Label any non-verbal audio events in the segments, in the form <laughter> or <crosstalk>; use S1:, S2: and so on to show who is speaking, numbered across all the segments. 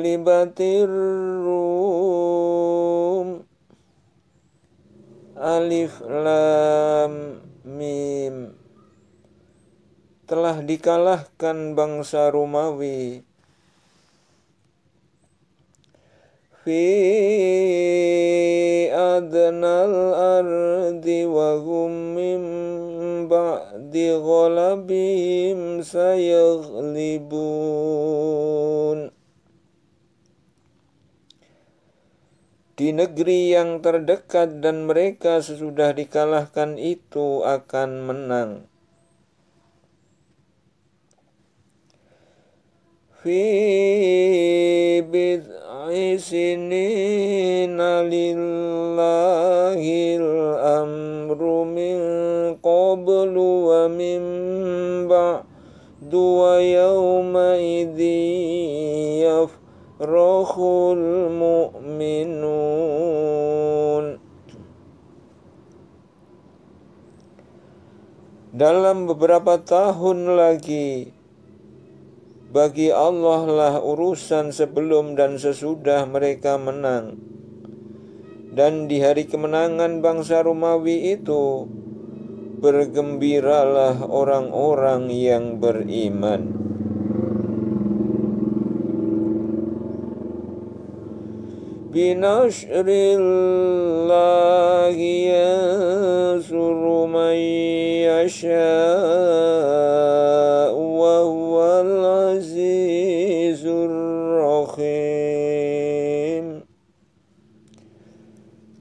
S1: Gulibatir Alif lam mim telah dikalahkan bangsa Romawi fi adnal ardi wa hum di ba'di ghalabihim sayaghlibun di negeri yang terdekat dan mereka sesudah dikalahkan itu akan menang. Fi bid'i sinina lillahi amru min qablu wa min ba'du wa yawma idhi yafu Rohul Mu'minun Dalam beberapa tahun lagi Bagi Allah lah urusan sebelum dan sesudah mereka menang Dan di hari kemenangan bangsa Romawi itu Bergembiralah orang-orang yang beriman بنشر الله ينصر من يشاء وهو العزيز الرحيم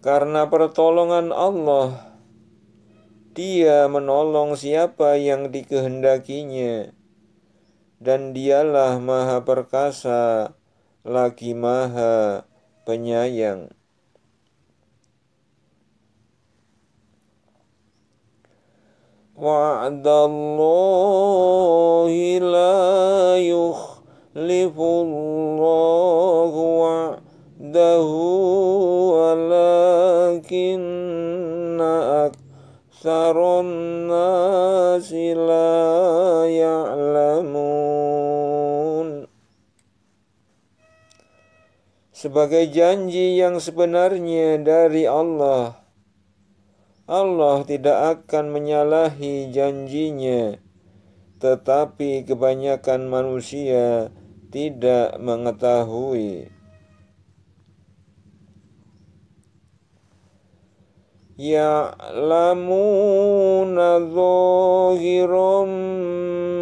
S1: Karena pertolongan Allah Dia menolong siapa yang dikehendakinya dan dialah maha perkasa lagi maha penyayang. وعد الله لا يخلف الله وعده ولكن أكثر الناس لا يعلمون sebagai janji yang sebenarnya dari Allah. Allah tidak akan menyalahi janjinya, tetapi kebanyakan manusia tidak mengetahui. Ya lamuna ظاهرا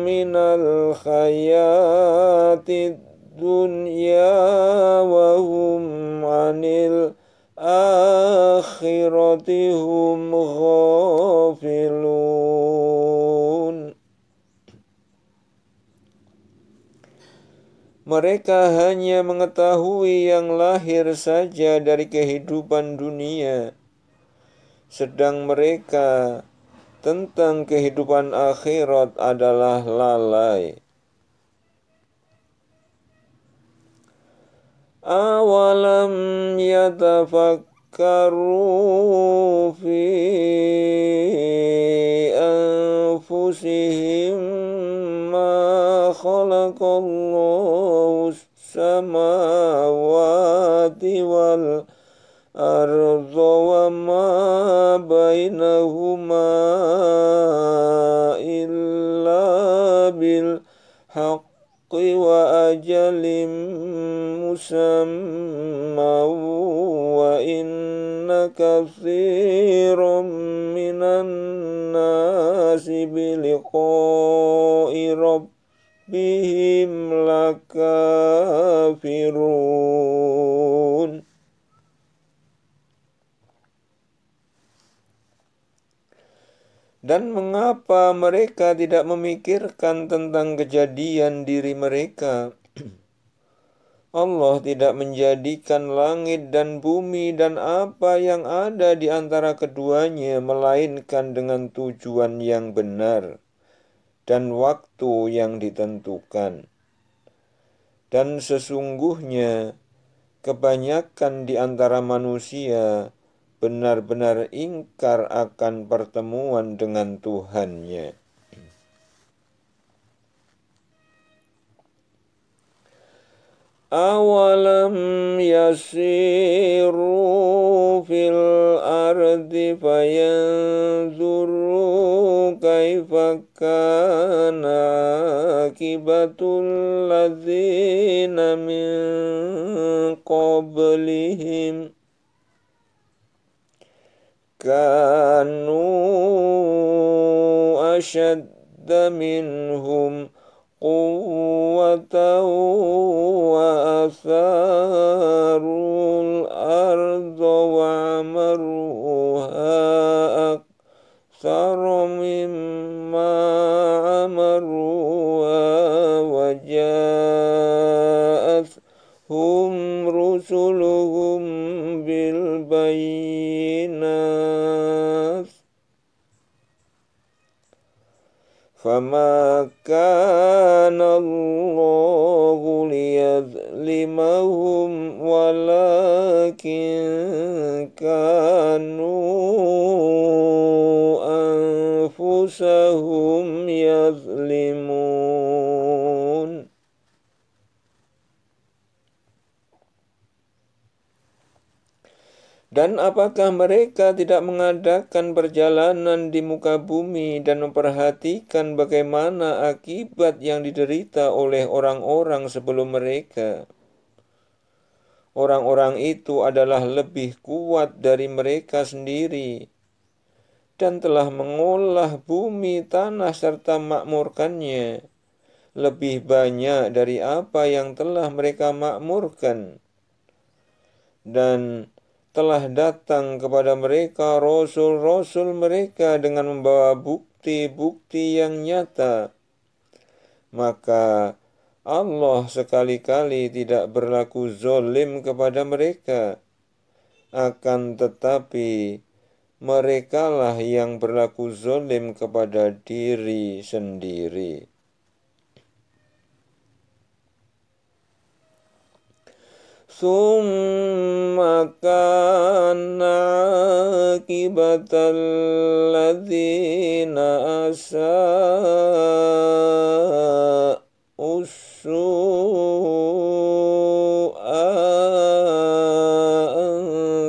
S1: minal khayatid الدنيا وهم عن الآخرة هم غافلون Mereka hanya mengetahui yang lahir saja dari kehidupan dunia, sedang mereka tentang kehidupan akhirat adalah lalai. أولم يتفكروا في أنفسهم ما خلق الله السماوات والأرض وما بينهما إلا بالحق وأجل مسمى وإن كثير من الناس بلقاء ربهم لكافرون Dan mengapa mereka tidak memikirkan tentang kejadian diri mereka Allah tidak menjadikan langit dan bumi dan apa yang ada di antara keduanya, melainkan dengan tujuan yang benar dan waktu yang ditentukan. Dan sesungguhnya, kebanyakan di antara manusia benar-benar ingkar akan pertemuan dengan Tuhannya. أولم يسيروا في الأرض فينظروا كيف كان عاقبة الذين من قبلهم كانوا أشد منهم قوة وأثاروا الأرض وعمروها أكثر مما عمروها وجاءت هم رسلهم بالبيت فما كان الله ليظلمهم ولكن كانوا أنفسهم يظلمون Dan apakah mereka tidak mengadakan perjalanan di muka bumi dan memperhatikan bagaimana akibat yang diderita oleh orang-orang sebelum mereka? Orang-orang itu adalah lebih kuat dari mereka sendiri dan telah mengolah bumi, tanah, serta makmurkannya lebih banyak dari apa yang telah mereka makmurkan. Dan telah datang kepada mereka rasul-rasul mereka dengan membawa bukti-bukti yang nyata. Maka Allah sekali-kali tidak berlaku zolim kepada mereka. Akan tetapi merekalah yang berlaku zolim kepada diri sendiri. ثم كان عاقبة الذين أساءوا السوء أن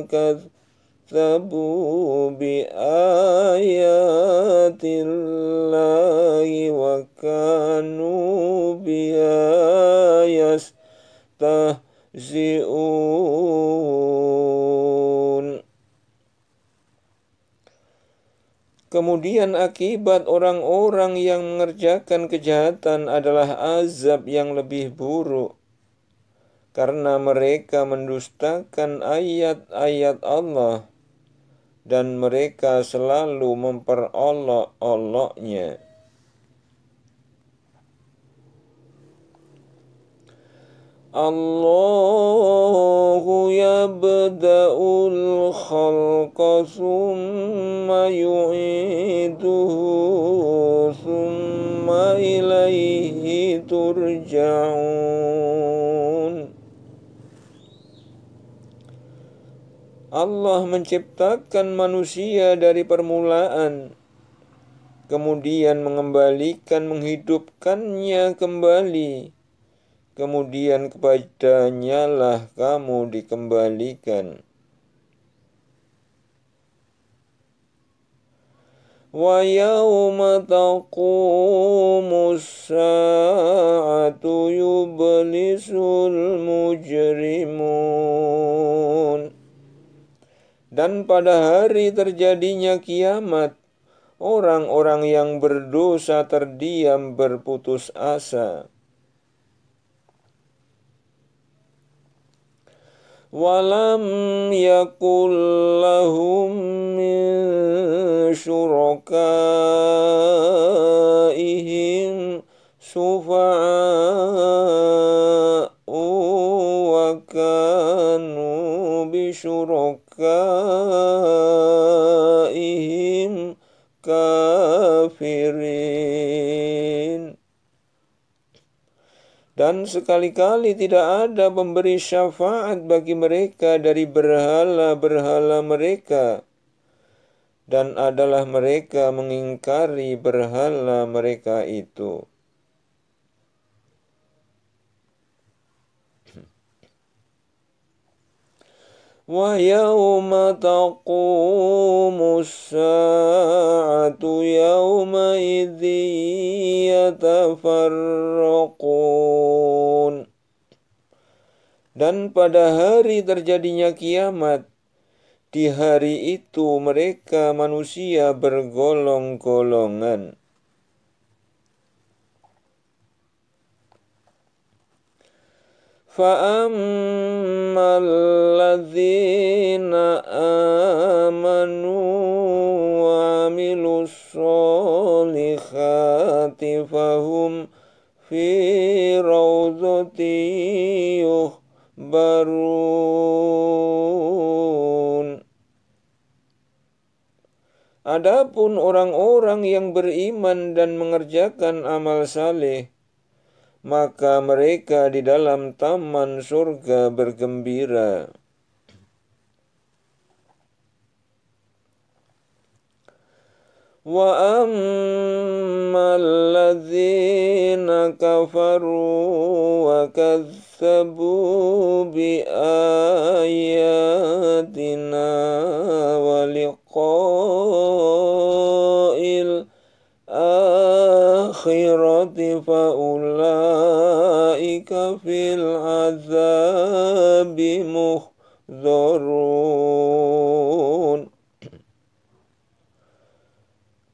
S1: كذبوا بآيات الله وكانوا بها يستهزئون ziun. Kemudian akibat orang-orang yang mengerjakan kejahatan adalah azab yang lebih buruk karena mereka mendustakan ayat-ayat Allah dan mereka selalu memperolok-oloknya. الله يبدأ الخلق ثم يعيده ثم إليه ترجعون Allah menciptakan manusia dari permulaan kemudian mengembalikan menghidupkannya kembali kemudian kepadanya lah kamu dikembalikan. yawma taqumu saatu yublisul mujrimun. Dan pada hari terjadinya kiamat, orang-orang yang berdosa terdiam berputus asa. ولم يكن لهم من شركائهم شفعاء وكانوا بشركائهم كافرين dan sekali-kali tidak ada pemberi syafaat bagi mereka dari berhala-berhala mereka, dan adalah mereka mengingkari berhala mereka itu. ويوم تقوم الساعة يومئذ يتفرقون Dan pada hari terjadinya kiamat, di hari itu mereka manusia bergolong-golongan. فأما الذين آمنوا وعملوا الصالحات فهم في روضة يخبرون Adapun orang-orang yang beriman dan mengerjakan amal saleh, maka mereka di dalam taman surga bergembira. Wa ammal ladzina kafaru wa kazzabu bi ayatina wa liqa الآخرة فأولئك في العذاب محضرون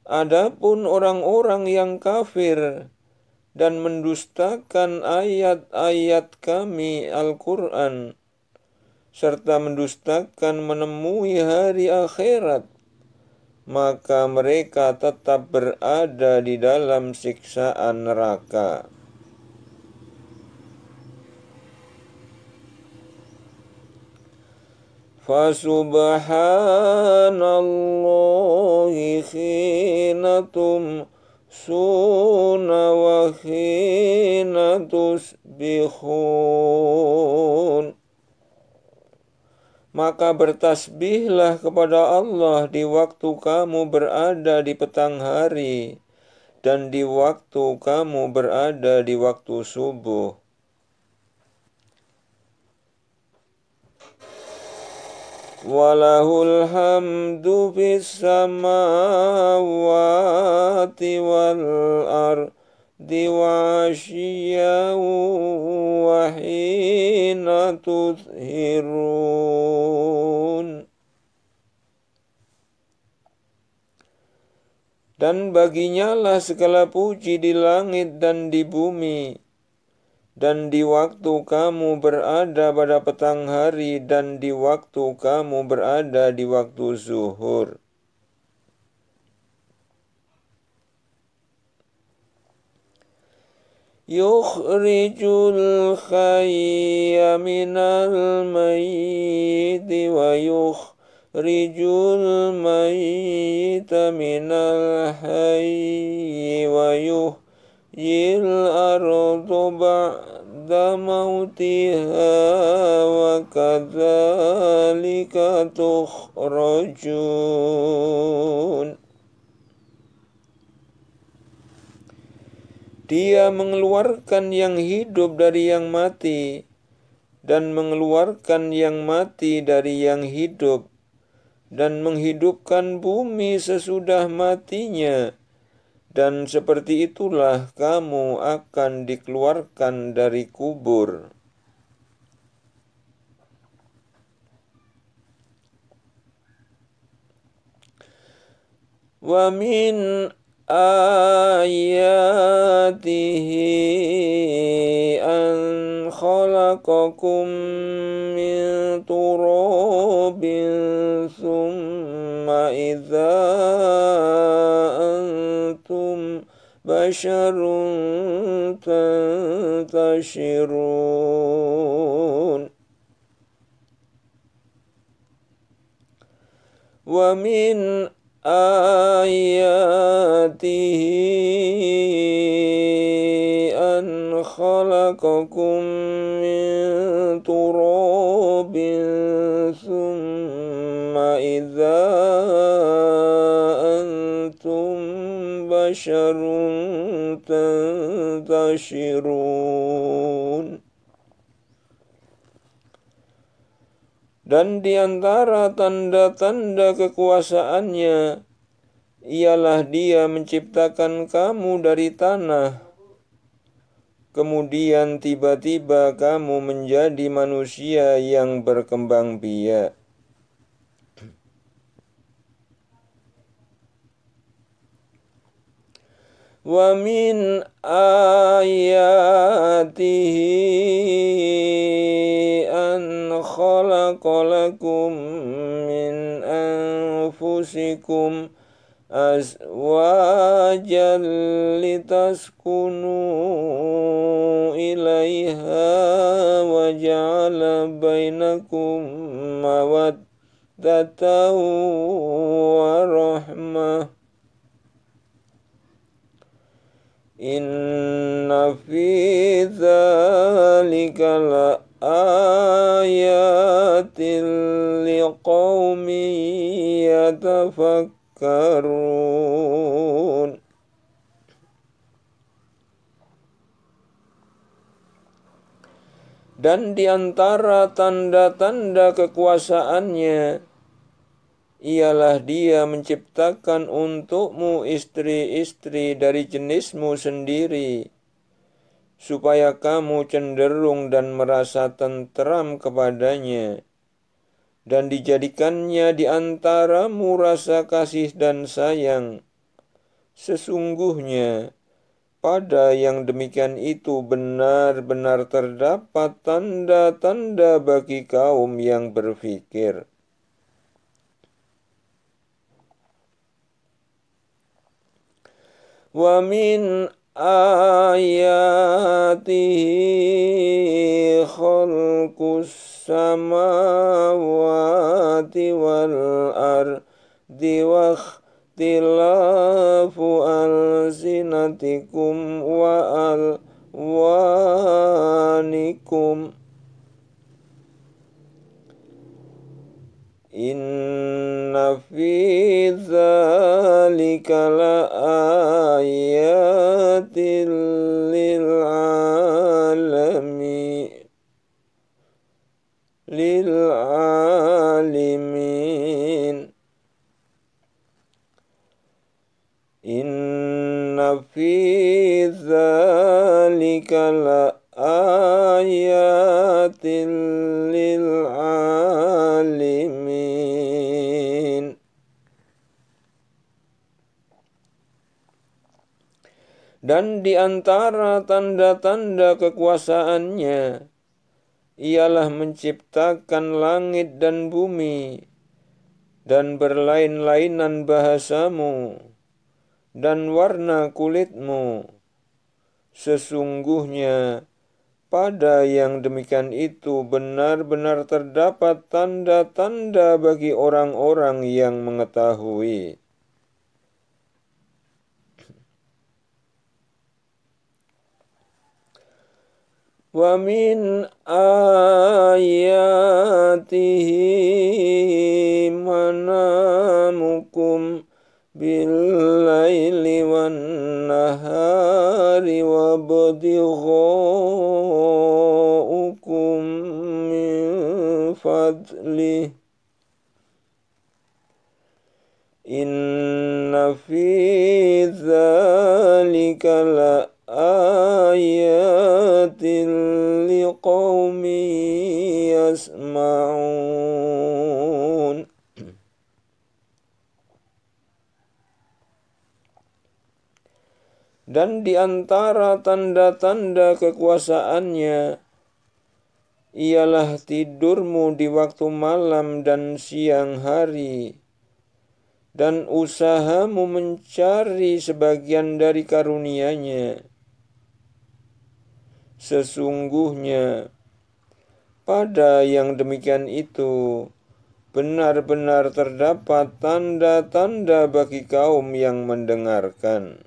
S1: Adapun orang-orang yang kafir dan mendustakan ayat-ayat kami Al-Quran, serta mendustakan menemui hari akhirat, maka mereka tetap berada di dalam siksaan neraka. Fasubhanallahi khina suna wa khina tusbihun maka bertasbihlah kepada Allah di waktu kamu berada di petang hari dan di waktu kamu berada di waktu subuh. Walahul hamdu fis samawati wal ardi wa asyiyahu wa hina dan baginya lah segala puji di langit dan di bumi. Dan di waktu kamu berada pada petang hari dan di waktu kamu berada di waktu zuhur rijul mayit minal hayyi wa yuhyil ardu ba'da mautiha wa kadhalika tukhrajun Dia mengeluarkan yang hidup dari yang mati dan mengeluarkan yang mati dari yang hidup dan menghidupkan bumi sesudah matinya. Dan seperti itulah kamu akan dikeluarkan dari kubur. Wa min آياته أن خلقكم من تراب ثم إذا أنتم بشر تنتشرون ومن آياته أن خلقكم من تراب ثم إذا أنتم بشر تنتشرون Dan di antara tanda-tanda kekuasaannya ialah dia menciptakan kamu dari tanah. Kemudian tiba-tiba kamu menjadi manusia yang berkembang biak. Wamin ayatihi أن خلق لكم من أنفسكم أزواجا لتسكنوا إليها وجعل بينكم مودة ورحمة إن في ذلك لأ آيات لقوم يتفكرون Dan di antara tanda-tanda kekuasaannya ialah dia menciptakan untukmu istri-istri dari jenismu sendiri supaya kamu cenderung dan merasa tenteram kepadanya, dan dijadikannya di antaramu rasa kasih dan sayang. Sesungguhnya, pada yang demikian itu benar-benar terdapat tanda-tanda bagi kaum yang berpikir. Wa min ayatihi khulkus samawati wal ardi wakhtilafu alzinatikum wa alwanikum إن في ذلك لآيات للعالمين للعالمين إن في ذلك لآيات للعالمين Dan di antara tanda-tanda kekuasaannya ialah menciptakan langit dan bumi dan berlain-lainan bahasamu dan warna kulitmu. Sesungguhnya pada yang demikian itu benar-benar terdapat tanda-tanda bagi orang-orang yang mengetahui. ومن di antara tanda-tanda kekuasaannya ialah tidurmu di waktu malam dan siang hari, dan usahamu mencari sebagian dari karunia-Nya. Sesungguhnya, pada yang demikian itu benar-benar terdapat tanda-tanda bagi kaum yang mendengarkan.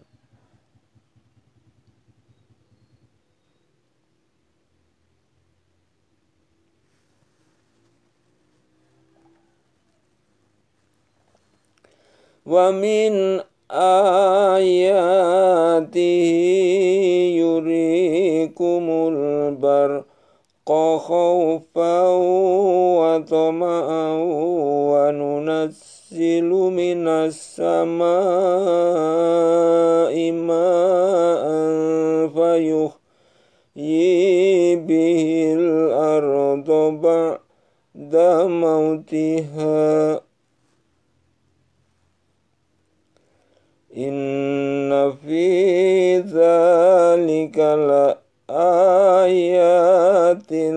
S1: ومن آياته يريكم البرق خوفا وطمعا وننزل من السماء ماء فيحيي به الأرض بعد موتها Inna fi dhalika la ayatin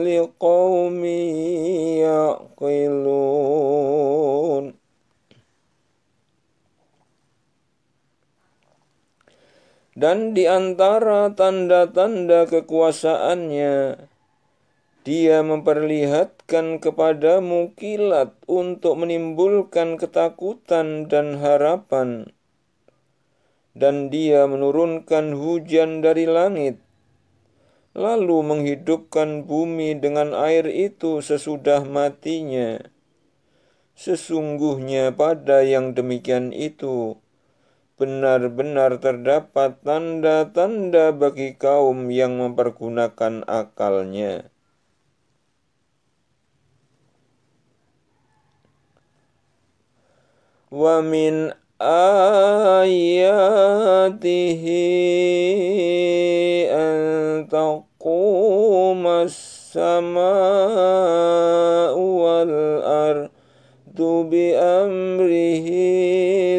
S1: liqawmi yaqilun Dan di antara tanda-tanda kekuasaannya dia memperlihatkan kepadamu kilat untuk menimbulkan ketakutan dan harapan dan dia menurunkan hujan dari langit, lalu menghidupkan bumi dengan air itu sesudah matinya. Sesungguhnya pada yang demikian itu, benar-benar terdapat tanda-tanda bagi kaum yang mempergunakan akalnya. Wa min آياته أن تقوم السماء والأرض بأمره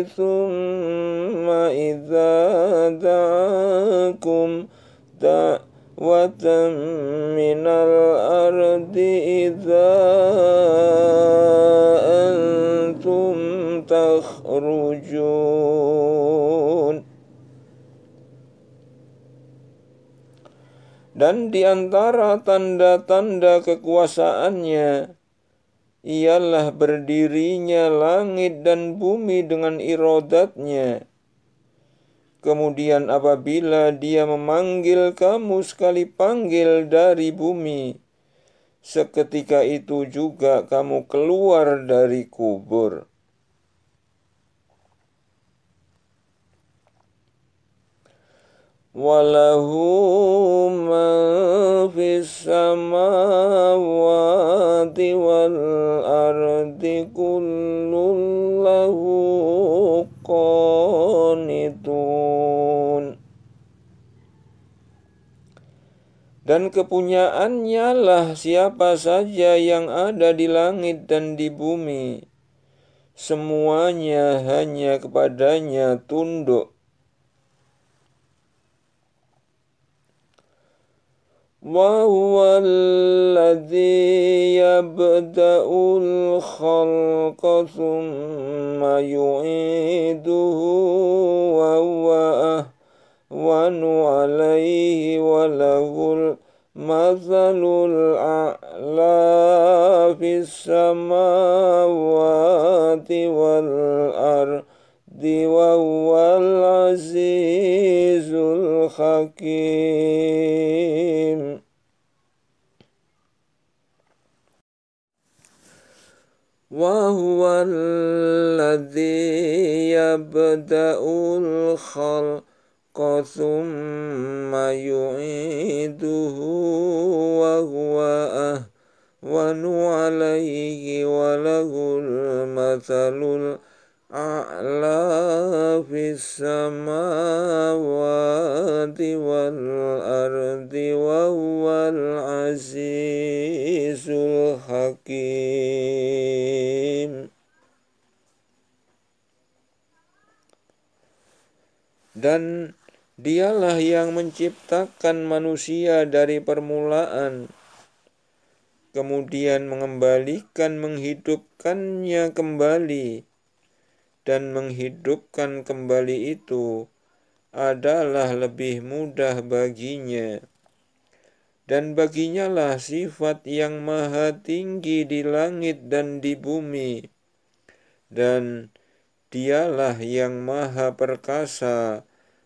S1: ثم إذا دعاكم دعوة من الأرض إذا Dan di antara tanda-tanda kekuasaannya ialah berdirinya langit dan bumi dengan irodatnya. Kemudian apabila dia memanggil kamu sekali panggil dari bumi, seketika itu juga kamu keluar dari kubur. Walahu dan kepunyaannya lah siapa saja yang ada di langit dan di bumi. Semuanya hanya kepadanya tunduk. yabda'ul khalqa thumma yu'iduhu wa huwa وهو عليه وله المثل الأعلى في السماوات والأرض وهو العزيز الحكيم وهو الذي يبدأ الخلق الحق ثم يعيده وهو أهون عليه وله المثل الأعلى في السماوات والأرض وهو العزيز الحكيم dan Dialah yang menciptakan manusia dari permulaan, kemudian mengembalikan, menghidupkannya kembali, dan menghidupkan kembali itu adalah lebih mudah baginya. Dan baginya lah sifat yang maha tinggi di langit dan di bumi. Dan dialah yang maha perkasa,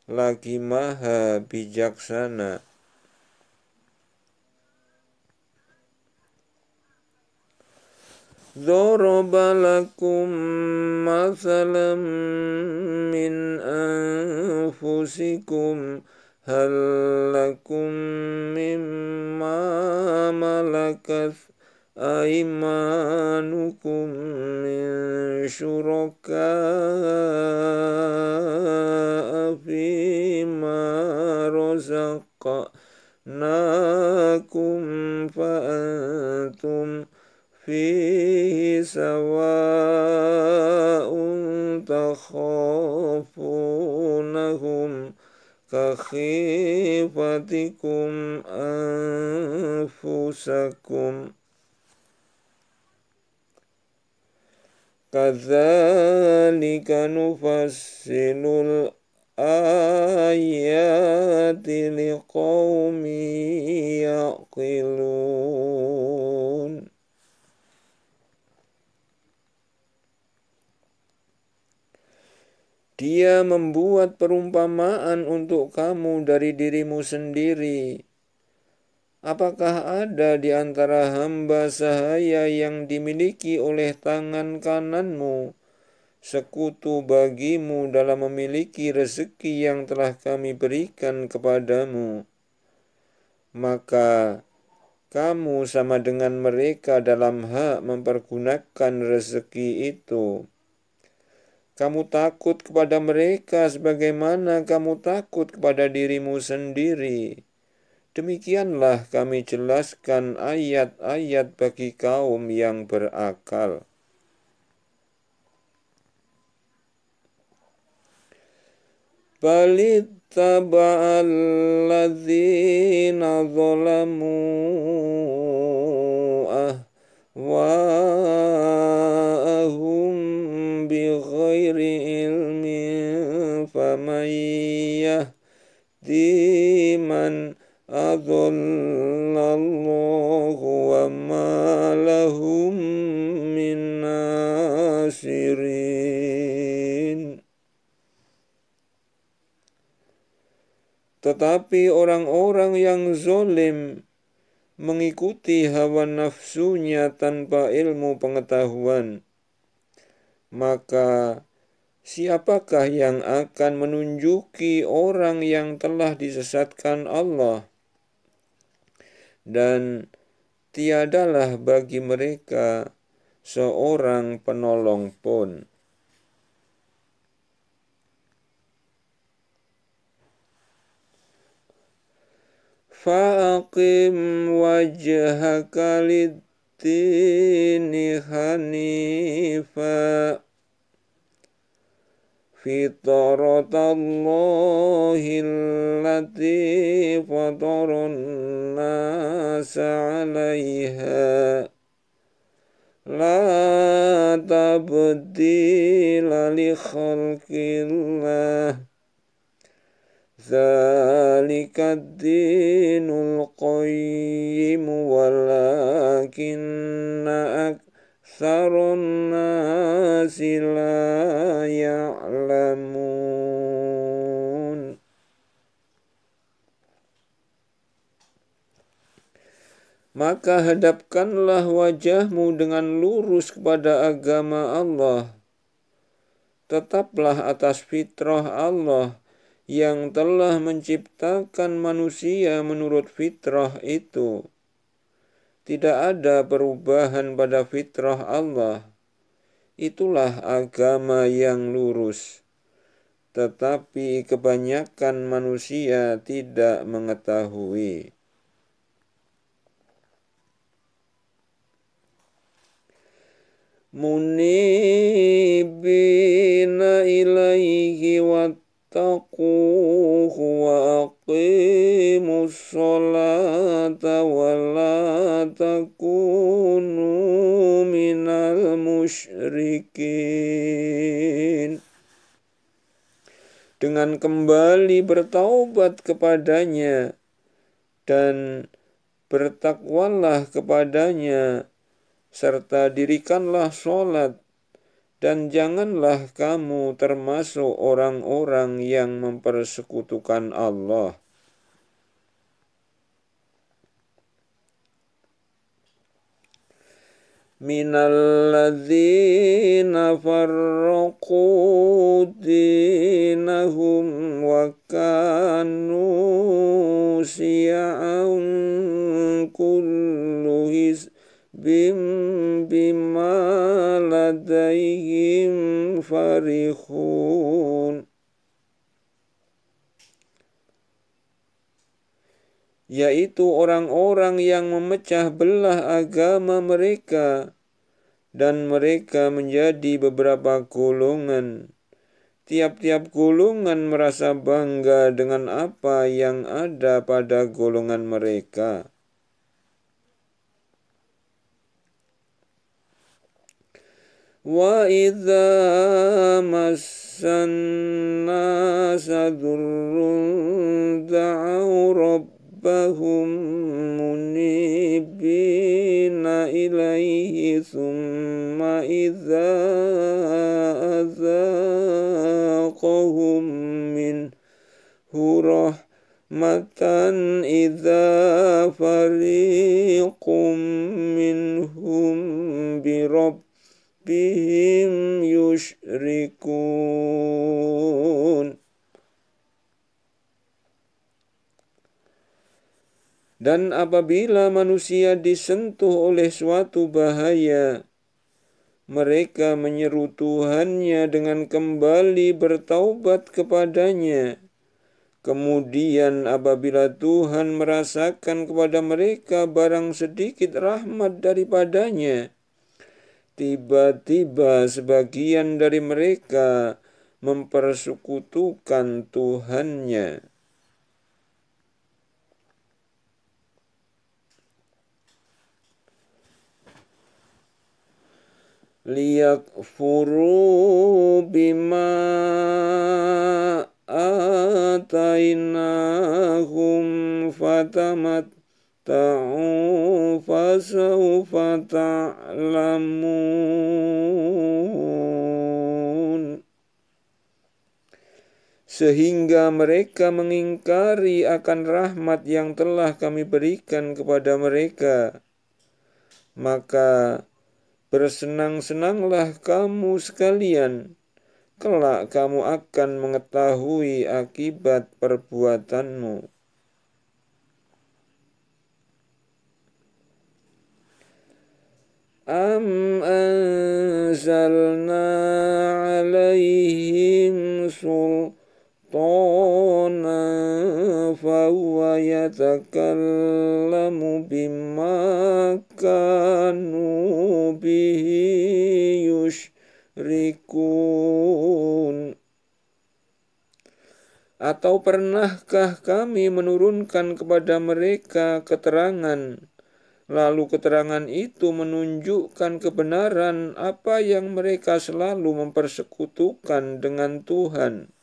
S1: lagi maha bijaksana Zorobalakum masalam min anfusikum halakum lakum mimma malakas أيمانكم من شركاء فيما رزقناكم فأنتم فيه سواء تخافونهم كخيفتكم أنفسكم Kadzalika nufassilul ayati liqaumi yaqilun Dia membuat perumpamaan untuk kamu dari dirimu sendiri Apakah ada di antara hamba sahaya yang dimiliki oleh tangan kananmu? Sekutu bagimu dalam memiliki rezeki yang telah kami berikan kepadamu. Maka kamu sama dengan mereka dalam hak mempergunakan rezeki itu. Kamu takut kepada mereka sebagaimana kamu takut kepada dirimu sendiri Demikianlah kami jelaskan ayat-ayat bagi kaum yang berakal. Balit zolamu ladzina zalamu ahwa'ahum bighairi ilmin famayyah yahdi man أضل الله وما لهم من ناصرين Tetapi orang-orang yang zolim mengikuti hawa nafsunya tanpa ilmu pengetahuan, maka siapakah yang akan menunjuki orang yang telah disesatkan Allah? dan tiadalah bagi mereka seorang penolong pun. Faaqim وجهك للدين hanifa. فطرة الله التي فطر الناس عليها لا تبديل لخلق الله ذلك الدين القيم ولكن أكثر الناس لا يعلمون maka hadapkanlah wajahmu dengan lurus kepada agama Allah. Tetaplah atas fitrah Allah yang telah menciptakan manusia menurut fitrah itu. Tidak ada perubahan pada fitrah Allah. Itulah agama yang lurus tetapi kebanyakan manusia tidak mengetahui. منيبين إليه واتقوه وأقيموا الصلاة ولا تكونوا من المشركين dengan kembali bertaubat kepadanya dan bertakwalah kepadanya serta dirikanlah sholat, dan janganlah kamu termasuk orang-orang yang mempersekutukan Allah. من الذين فرقوا دينهم وكانوا شيعا كل bim bima ladaihim farihun yaitu orang-orang yang memecah belah agama mereka dan mereka menjadi beberapa golongan tiap-tiap golongan merasa bangga dengan apa yang ada pada golongan mereka وإذا مس الناس ذر دعوا ربهم منيبين إليه ثم إذا أذاقهم منه رحمة رحمة إذا فريق منهم برب ربهم يشركون Dan apabila manusia disentuh oleh suatu bahaya, mereka menyeru Tuhannya dengan kembali bertaubat kepadanya. Kemudian apabila Tuhan merasakan kepada mereka barang sedikit rahmat daripadanya, Tiba-tiba sebagian dari mereka mempersekutukan Tuhannya. furu bima atainahum fatamat sehingga mereka mengingkari akan rahmat yang telah kami berikan kepada mereka. Maka bersenang-senanglah kamu sekalian, kelak kamu akan mengetahui akibat perbuatanmu. أم أنزلنا عليهم سلطانا فهو يتكلم بما كانوا به يشركون Atau pernahkah kami menurunkan kepada mereka keterangan Lalu keterangan itu menunjukkan kebenaran apa yang mereka selalu mempersekutukan dengan Tuhan.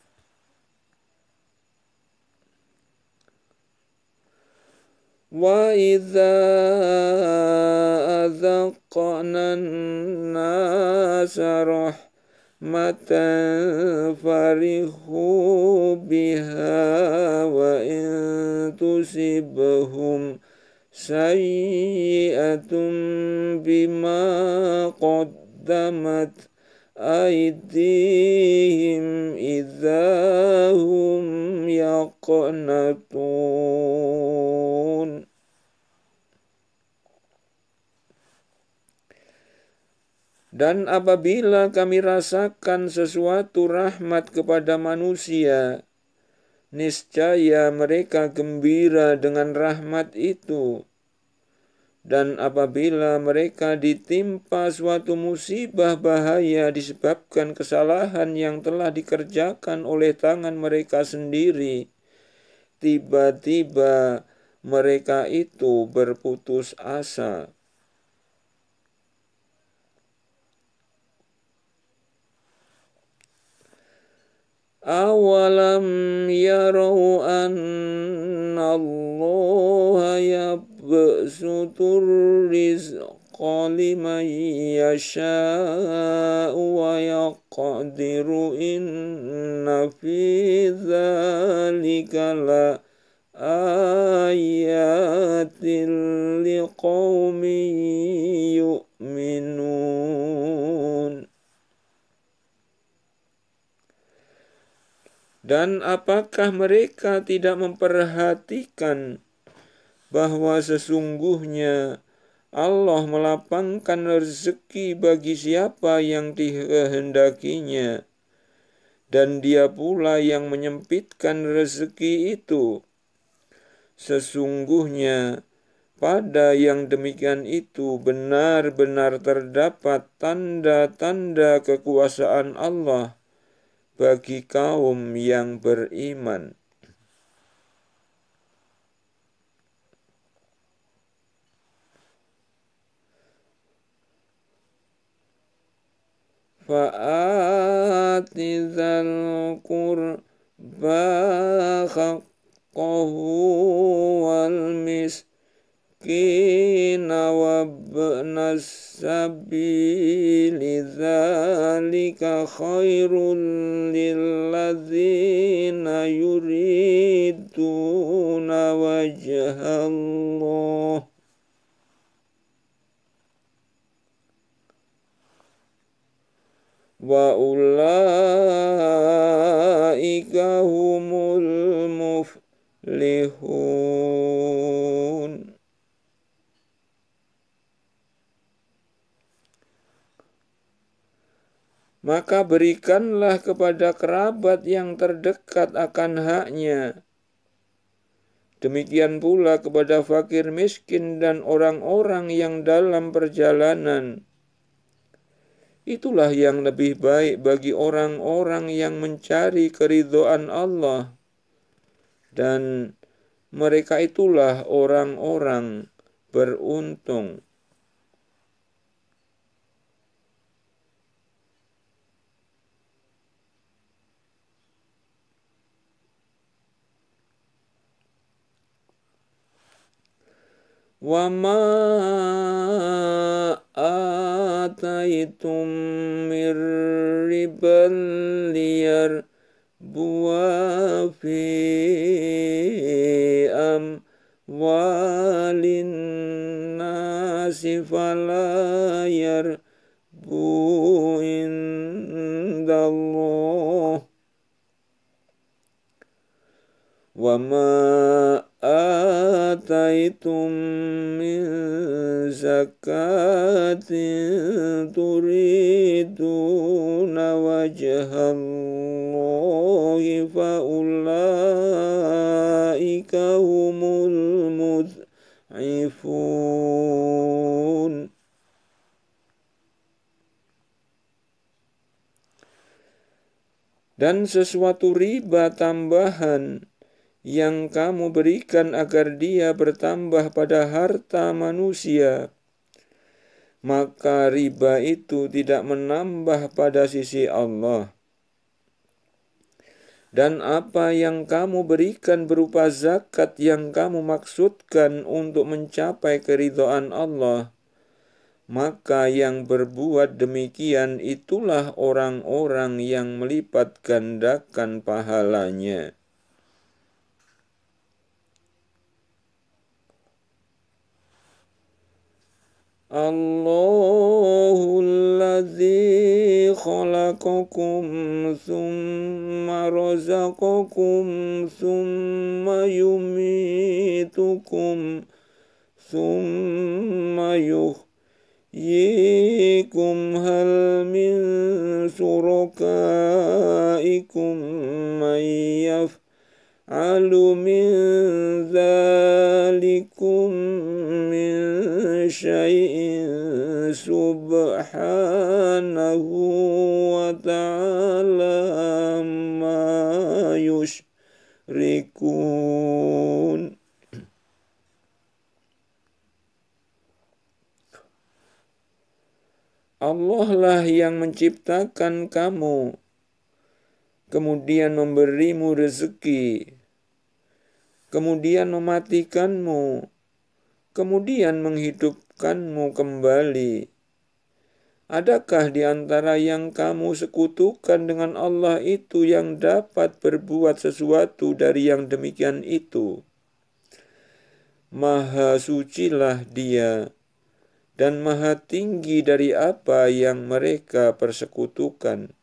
S1: وإذا أذقنا الناس رحمة فرحوا wa وإن تصبهم سيئة بما قدمت أيديهم إذا هم يقنطون Dan apabila kami rasakan sesuatu rahmat kepada manusia, niscaya mereka gembira dengan rahmat itu dan apabila mereka ditimpa suatu musibah bahaya disebabkan kesalahan yang telah dikerjakan oleh tangan mereka sendiri, tiba-tiba mereka itu berputus asa. Awalam yarau anna Allah يبسط الرزق لمن يشاء ويقدر إن في ذلك لآيات لقوم يؤمنون Dan apakah mereka tidak memperhatikan bahwa sesungguhnya Allah melapangkan rezeki bagi siapa yang dikehendakinya, dan Dia pula yang menyempitkan rezeki itu. Sesungguhnya, pada yang demikian itu benar-benar terdapat tanda-tanda kekuasaan Allah bagi kaum yang beriman. فآت ذا القربى حقه والمسكين وابن السبيل ذلك خير للذين يريدون وجه الله وأولئك هم المفلحون Maka berikanlah kepada kerabat yang terdekat akan haknya. Demikian pula kepada fakir miskin dan orang-orang yang dalam perjalanan Itulah yang lebih baik bagi orang-orang yang mencari keridhaan Allah. Dan mereka itulah orang-orang beruntung. وما آتيتم من ربا ليربو في أموال الناس فلا يربو عند الله وما آتيتم من زكاة تريدون وجه الله فأولئك هم Dan sesuatu riba tambahan yang kamu berikan agar dia bertambah pada harta manusia, maka riba itu tidak menambah pada sisi Allah. Dan apa yang kamu berikan berupa zakat yang kamu maksudkan untuk mencapai keridoan Allah, maka yang berbuat demikian itulah orang-orang yang melipat gandakan pahalanya. الله الذي خلقكم ثم رزقكم ثم يميتكم ثم يحييكم هل من شركائكم من يفعل يفعل من ذلكم من شيء سبحانه وتعالى ما يشركون Allah lah yang menciptakan kamu, kemudian memberimu rezeki, kemudian mematikanmu, kemudian menghidupkanmu kembali. Adakah di antara yang kamu sekutukan dengan Allah itu yang dapat berbuat sesuatu dari yang demikian itu? Maha sucilah Dia dan maha tinggi dari apa yang mereka persekutukan.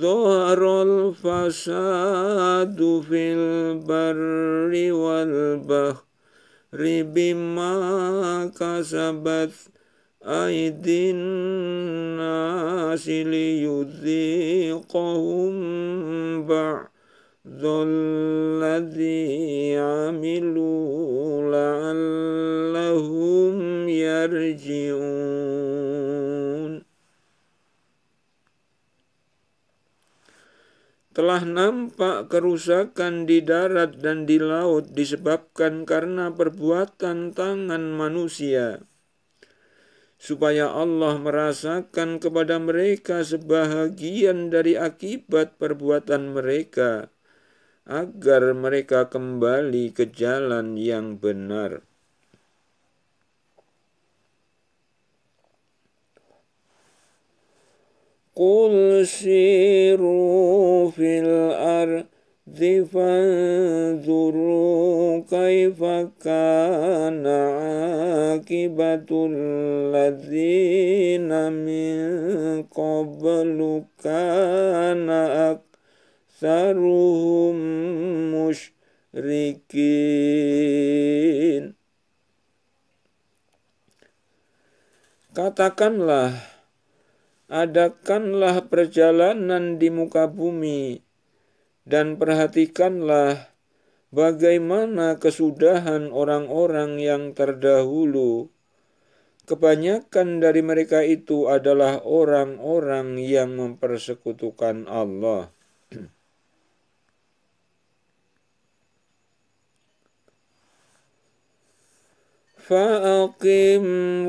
S1: ظهر الفساد في البر والبحر بما كسبت أيدي الناس ليذيقهم بعض الذي عملوا لعلهم يرجعون telah nampak kerusakan di darat dan di laut disebabkan karena perbuatan tangan manusia, supaya Allah merasakan kepada mereka sebahagian dari akibat perbuatan mereka, agar mereka kembali ke jalan yang benar. قل سيروا في الأرض فانظروا كيف كان عاقبة الذين من قبل كان أكثرهم مشركين Katakanlah adakanlah perjalanan di muka bumi, dan perhatikanlah bagaimana kesudahan orang-orang yang terdahulu. Kebanyakan dari mereka itu adalah orang-orang yang mempersekutukan Allah. فأقم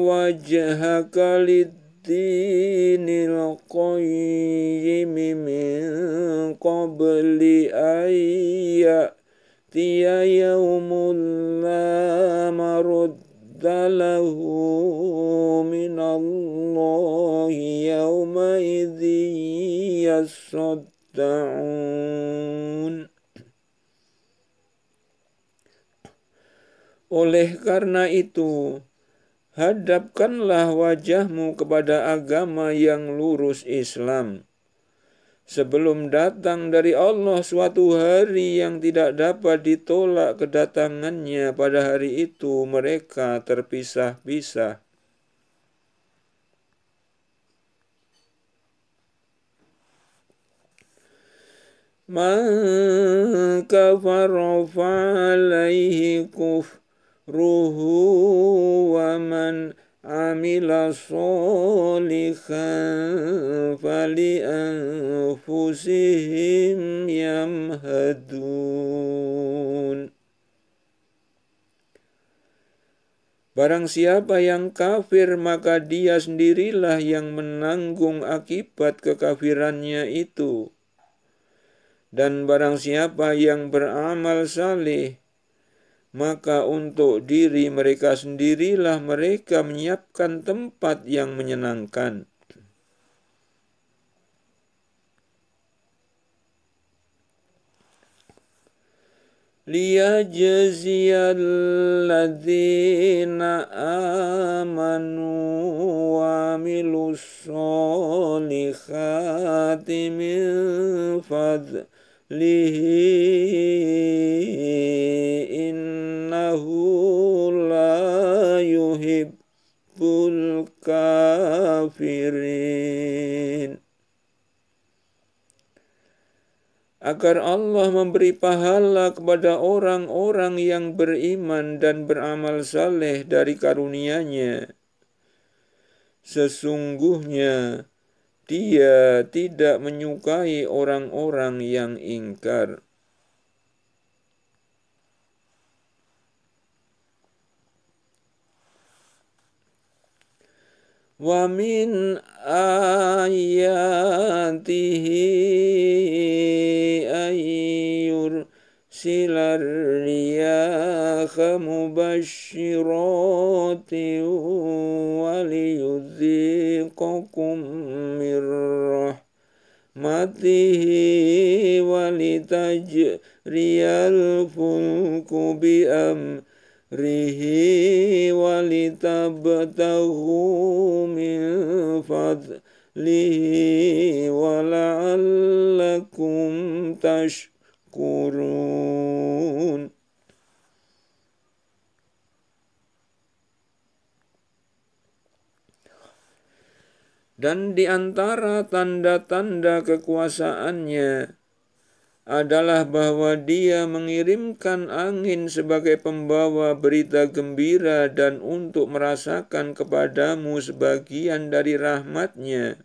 S1: وجهك للدين الدين القيم من قبل أن يأتي يوم لا مرد له من الله يومئذ يصدعون Oleh karena itu, hadapkanlah wajahmu kepada agama yang lurus Islam. Sebelum datang dari Allah suatu hari yang tidak dapat ditolak kedatangannya pada hari itu mereka terpisah-pisah. Maka farofa alaihi kufr ruhu wa man amila solihan fali anfusihim yamhadun Barang siapa yang kafir maka dia sendirilah yang menanggung akibat kekafirannya itu. Dan barang siapa yang beramal saleh maka untuk diri mereka sendirilah mereka menyiapkan tempat yang menyenangkan. liyajziyal ladzina amanu wa amilus min fadlihi kafirin. Agar Allah memberi pahala kepada orang-orang yang beriman dan beramal saleh dari karunia-Nya. Sesungguhnya, Dia tidak menyukai orang-orang yang ingkar. ومن آياته أن يرسل الرياح مبشرات وليذيقكم من رحمته ولتجري الفلك بأمره rihi walitabtahu min fadlihi wala'allakum tashkurun Dan di antara tanda-tanda kekuasaannya, adalah bahwa dia mengirimkan angin sebagai pembawa berita gembira dan untuk merasakan kepadamu sebagian dari rahmatnya.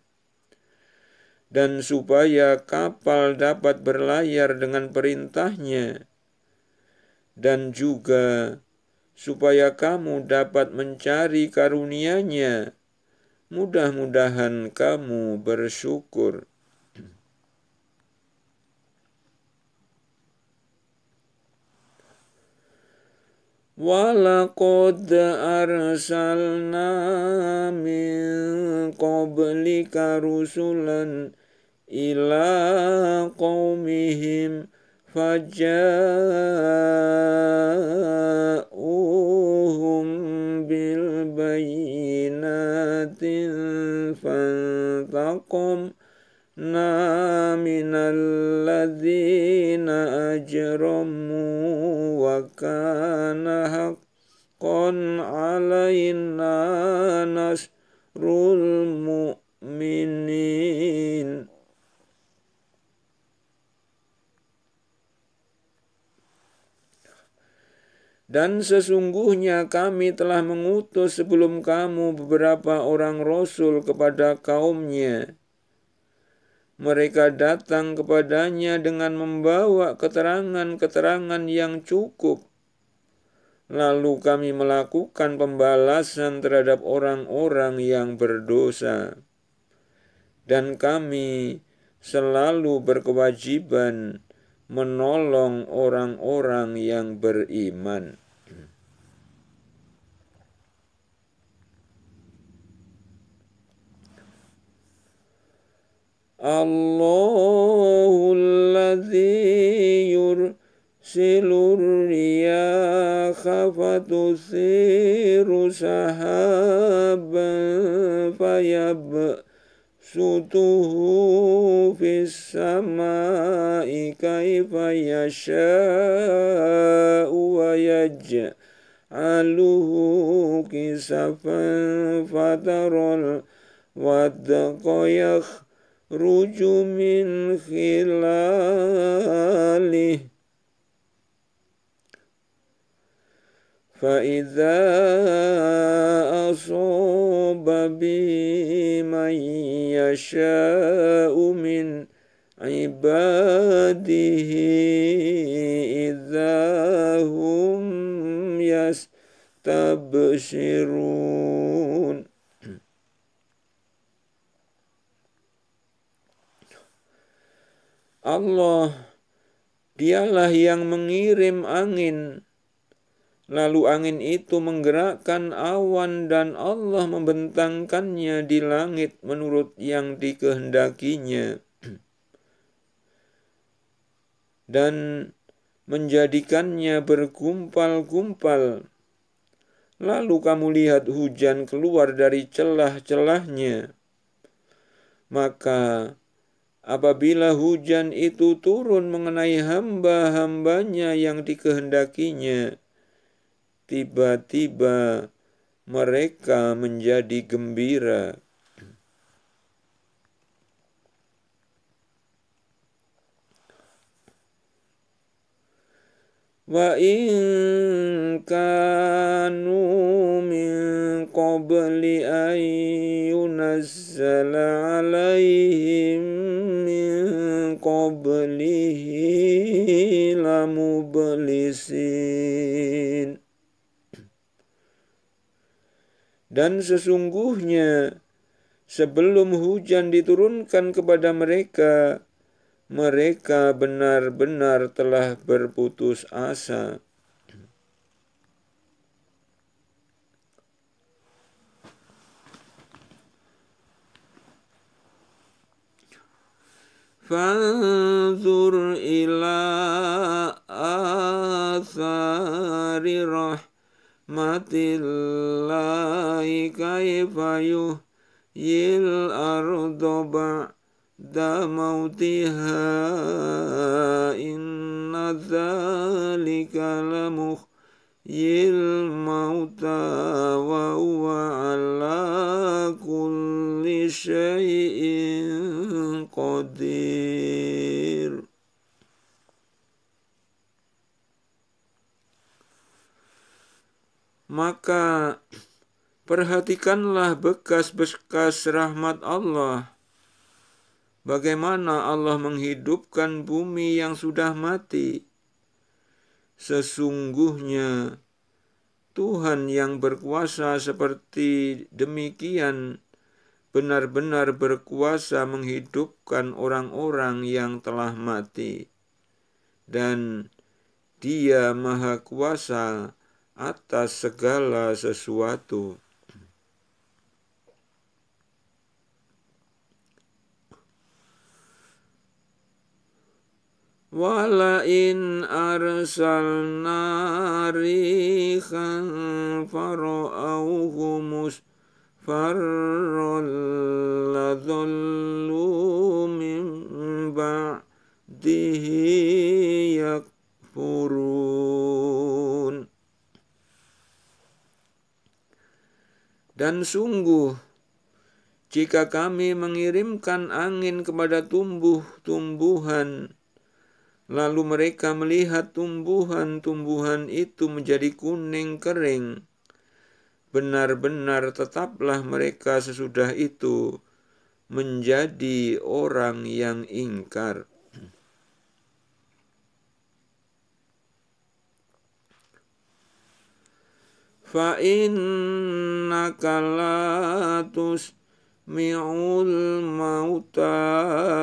S1: Dan supaya kapal dapat berlayar dengan perintahnya. Dan juga supaya kamu dapat mencari karunia-Nya. Mudah-mudahan kamu bersyukur. ولقد أرسلنا من قبلك رسلا إلى قومهم فجاءوهم بالبينات فانتقم من الذين أجرموا وكان حقا علينا نصر المؤمنين Dan sesungguhnya kami telah mengutus sebelum kamu beberapa orang rasul kepada kaumnya, mereka datang kepadanya dengan membawa keterangan-keterangan yang cukup. Lalu kami melakukan pembalasan terhadap orang-orang yang berdosa. Dan kami selalu berkewajiban menolong orang-orang yang beriman. الله الذي يرسل الرياح فتثير سحابا فيبسطه في السماء كيف يشاء ويجعله كسفا فترى الودق يخ يخرج من خلاله فإذا أصاب به من يشاء من عباده إذا هم يستبشرون Allah dialah yang mengirim angin Lalu angin itu menggerakkan awan dan Allah membentangkannya di langit menurut yang dikehendakinya. <clears throat> Dan menjadikannya berkumpal-kumpal, Lalu kamu lihat hujan keluar dari celah-celahnya. Maka apabila hujan itu turun mengenai hamba-hambanya yang dikehendakinya, tiba-tiba mereka menjadi gembira. وإن كانوا من قبل أن ينزل عليهم من قبله لمبلسين Dan sesungguhnya sebelum hujan diturunkan kepada mereka, mereka benar-benar telah berputus asa. Fanzur ila asari rahmatillahi kaifayuh yil ardu ba'a ذا موتها إن ذلك لمحيي الموتى وهو على kulli shayin qadir maka perhatikanlah bekas-bekas rahmat Allah Bagaimana Allah menghidupkan bumi yang sudah mati? Sesungguhnya Tuhan yang berkuasa seperti demikian benar-benar berkuasa menghidupkan orang-orang yang telah mati. Dan dia maha kuasa atas segala sesuatu. in arsalna rihan faro'auhu mus farrolla dhullu min ba'dihi yakfurun. Dan sungguh, jika kami mengirimkan angin kepada tumbuh-tumbuhan, tumbuhan Lalu mereka melihat tumbuhan-tumbuhan itu menjadi kuning kering. Benar-benar tetaplah mereka sesudah itu menjadi orang yang ingkar. فَإِنَّكَ mi'ul mauta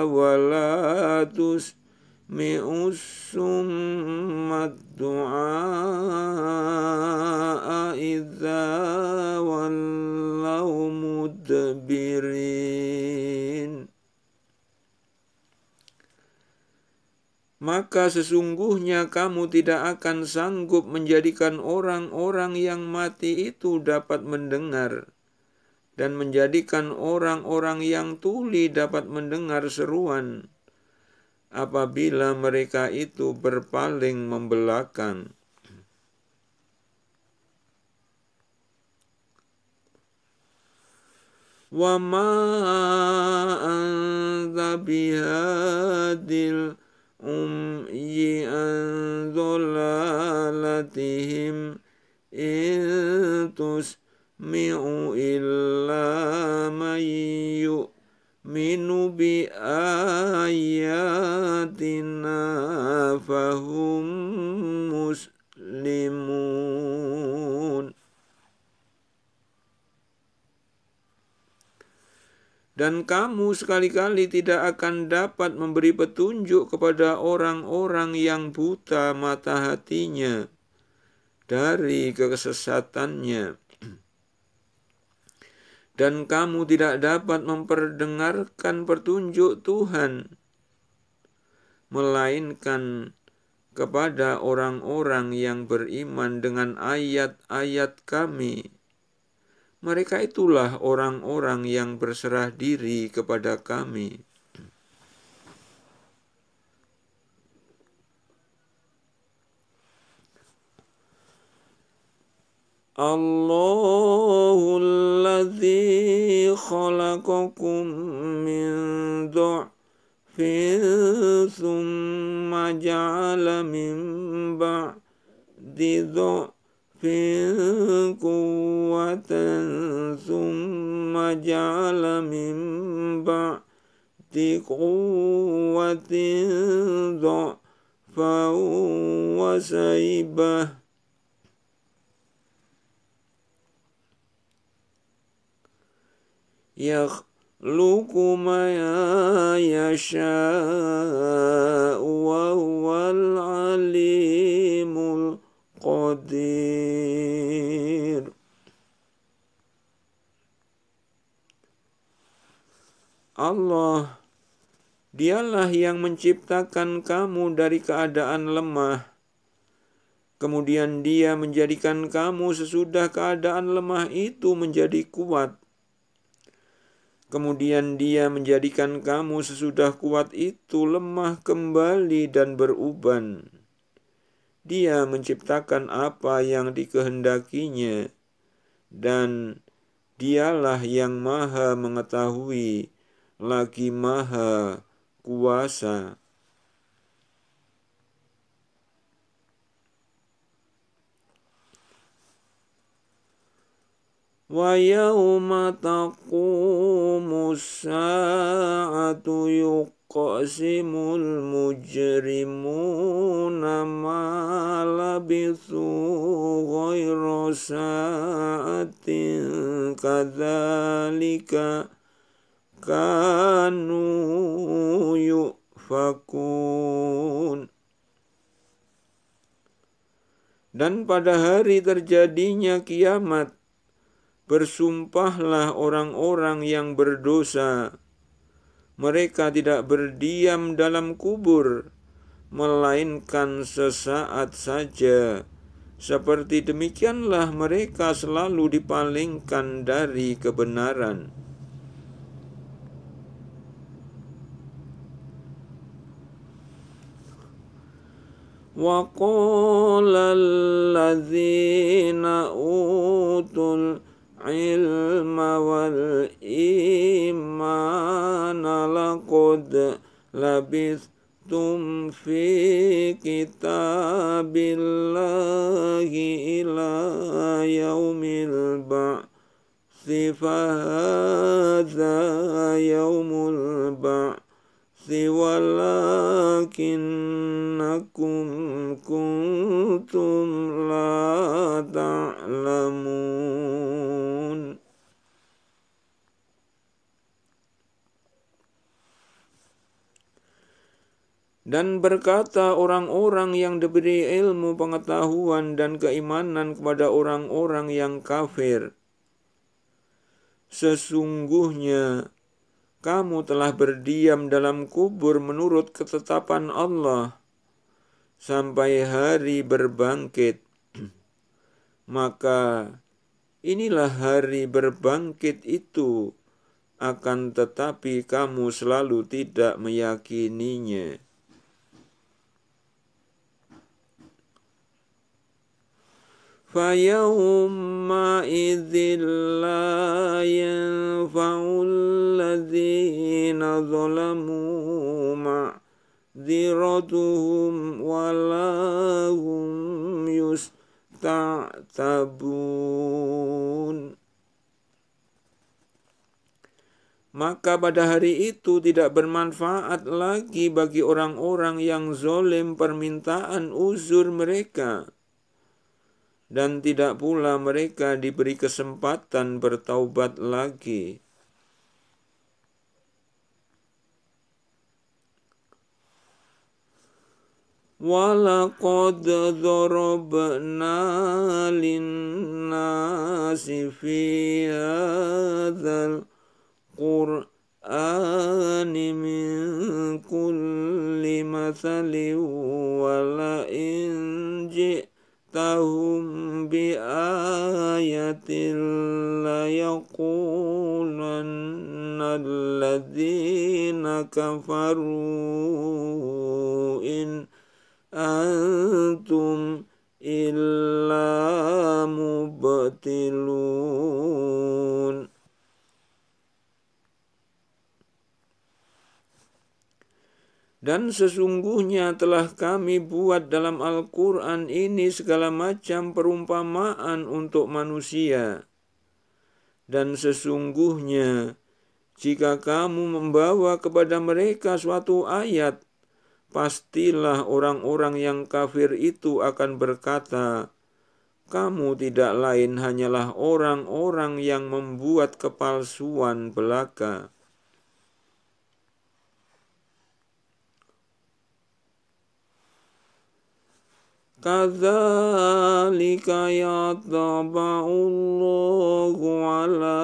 S1: الْمَوْتَى الدعاء إذا ولوا Maka sesungguhnya kamu tidak akan sanggup menjadikan orang-orang yang mati itu dapat mendengar dan menjadikan orang-orang yang tuli dapat mendengar seruan apabila mereka itu berpaling membelakang. Wa ma anta bihadil umyi an dhalalatihim in tusmi'u illa man يؤمن بآياتنا فهم muslimun Dan kamu sekali-kali tidak akan dapat memberi petunjuk kepada orang-orang yang buta mata hatinya dari kesesatannya dan kamu tidak dapat memperdengarkan petunjuk Tuhan, melainkan kepada orang-orang yang beriman dengan ayat-ayat Kami. Mereka itulah orang-orang yang berserah diri kepada Kami. الله الذي خلقكم من ضعف ثم جعل من بعد ضعف قوة ثم جعل من بعد قوة ضعفا وشيبه يخلق ما يشاء وهو العليم القدير Allah Dialah yang menciptakan kamu dari keadaan lemah. Kemudian Dia menjadikan kamu sesudah keadaan lemah itu menjadi kuat. Kemudian dia menjadikan kamu sesudah kuat itu lemah kembali dan beruban. Dia menciptakan apa yang dikehendakinya, dan dialah yang maha mengetahui, lagi maha kuasa. ويوم تقوم الساعة يقسم المجرمون ما لبثوا غير ساعة كذلك كانوا يؤفكون Dan pada hari terjadinya kiamat, Bersumpahlah orang-orang yang berdosa. Mereka tidak berdiam dalam kubur, melainkan sesaat saja. Seperti demikianlah mereka selalu dipalingkan dari kebenaran. الَّذِينَ أُوتُوا الْعِلْمَ العلم والإيمان لقد لبثتم في كتاب الله إلى يوم البعث فهذا يوم البعث ولكنكم كنتم لا تعلمون Dan berkata orang-orang yang diberi ilmu pengetahuan dan keimanan kepada orang-orang yang kafir, Sesungguhnya kamu telah berdiam dalam kubur menurut ketetapan Allah sampai hari berbangkit. <clears throat> Maka inilah hari berbangkit itu, akan tetapi kamu selalu tidak meyakininya. فيومئذ لا ينفع الذين ظلموا معذرتهم ولا هم يستعتبون Maka pada hari itu tidak bermanfaat lagi bagi orang-orang yang zolim permintaan uzur mereka dan tidak pula mereka diberi kesempatan bertaubat lagi. Walaqad dharabna linnasi fi hadzal Qur'an min kulli mathalin wa la in جئتهم بآية ليقولن الذين كفروا إن أنتم إلا مبتلون Dan sesungguhnya telah kami buat dalam Al-Quran ini segala macam perumpamaan untuk manusia. Dan sesungguhnya, jika kamu membawa kepada mereka suatu ayat, pastilah orang-orang yang kafir itu akan berkata, "Kamu tidak lain hanyalah orang-orang yang membuat kepalsuan belaka." كذلك يطبع الله على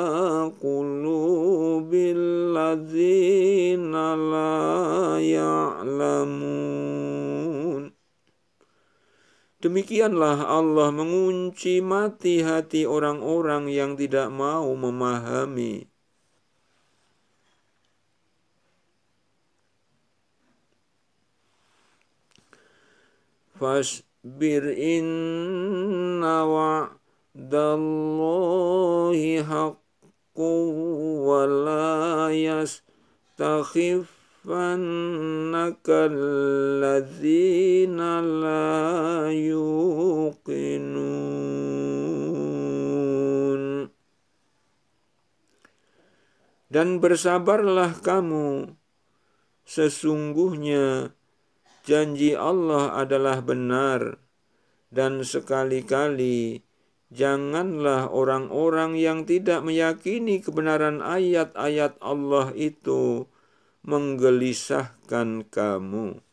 S1: قلوب الذين لا يعلمون Demikianlah Allah mengunci mati hati orang-orang yang tidak mau memahami. Fas فاصبر إن وعد الله حق ولا يستخفنك الذين لا يوقنون Dan bersabarlah kamu, sesungguhnya janji Allah adalah benar, dan sekali-kali janganlah orang-orang yang tidak meyakini kebenaran ayat-ayat Allah itu menggelisahkan kamu.